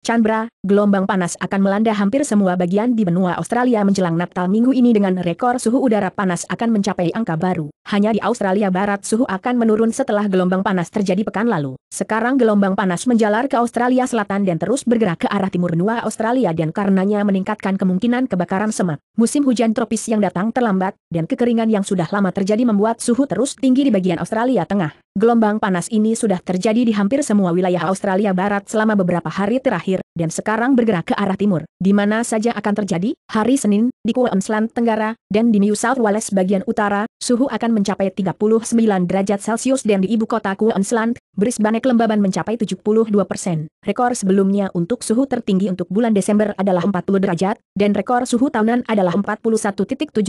Chandra, gelombang panas akan melanda hampir semua bagian di benua Australia menjelang Natal minggu ini dengan rekor suhu udara panas akan mencapai angka baru. Hanya di Australia Barat suhu akan menurun setelah gelombang panas terjadi pekan lalu. Sekarang gelombang panas menjalar ke Australia Selatan dan terus bergerak ke arah timur benua Australia dan karenanya meningkatkan kemungkinan kebakaran semak. Musim hujan tropis yang datang terlambat, dan kekeringan yang sudah lama terjadi membuat suhu terus tinggi di bagian Australia Tengah. Gelombang panas ini sudah terjadi di hampir semua wilayah Australia Barat selama beberapa hari terakhir, dan sekarang bergerak ke arah timur. Di mana saja akan terjadi, hari Senin, di Queensland Tenggara, dan di New South Wales bagian utara, suhu akan mencapai 39 derajat Celcius dan di ibu kota Queensland, Brisbane kelembaban mencapai 72 persen. Rekor sebelumnya untuk suhu tertinggi untuk bulan Desember adalah 40 derajat, dan rekor suhu tahunan adalah 41.7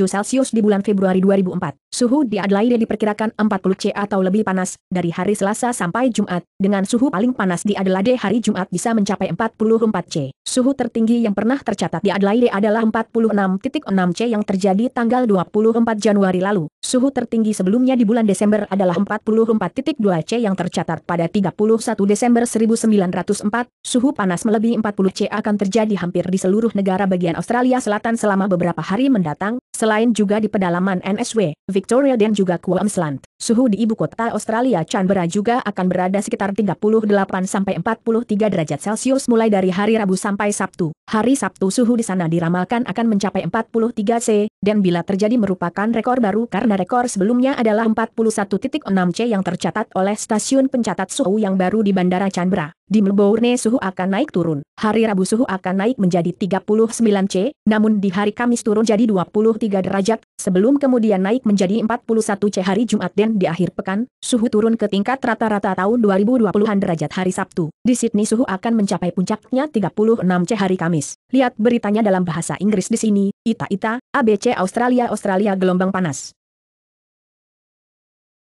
Celsius di bulan Februari 2004. Suhu di Adelaide diperkirakan 40 C atau lebih panas, dari hari Selasa sampai Jumat, dengan suhu paling panas di Adelaide hari Jumat bisa mencapai 44 C. Suhu tertinggi yang pernah tercatat di Adelaide adalah 46.6 C yang terjadi tanggal 24 Januari lalu. Suhu tertinggi sebelumnya di bulan Desember adalah 44.2 C yang tercatat Qatar pada 31 Desember 1904, suhu panas melebihi 40 C akan terjadi hampir di seluruh negara bagian Australia Selatan selama beberapa hari mendatang, Selain juga di pedalaman NSW, Victoria dan juga Queensland, suhu di ibu kota Australia Canberra juga akan berada sekitar 38-43 derajat Celcius mulai dari hari Rabu sampai Sabtu. Hari Sabtu suhu di sana diramalkan akan mencapai 43 C, dan bila terjadi merupakan rekor baru karena rekor sebelumnya adalah 41.6 C yang tercatat oleh stasiun pencatat suhu yang baru di Bandara Canberra. Di Melbourne suhu akan naik turun. Hari Rabu suhu akan naik menjadi 39 C, namun di hari Kamis turun jadi 23 derajat, sebelum kemudian naik menjadi 41 C hari Jumat dan di akhir pekan, suhu turun ke tingkat rata-rata tahun 2020-an derajat hari Sabtu. Di Sydney suhu akan mencapai puncaknya 36 C hari Kamis. Lihat beritanya dalam bahasa Inggris di sini, Ita-Ita, ABC Australia Australia gelombang panas.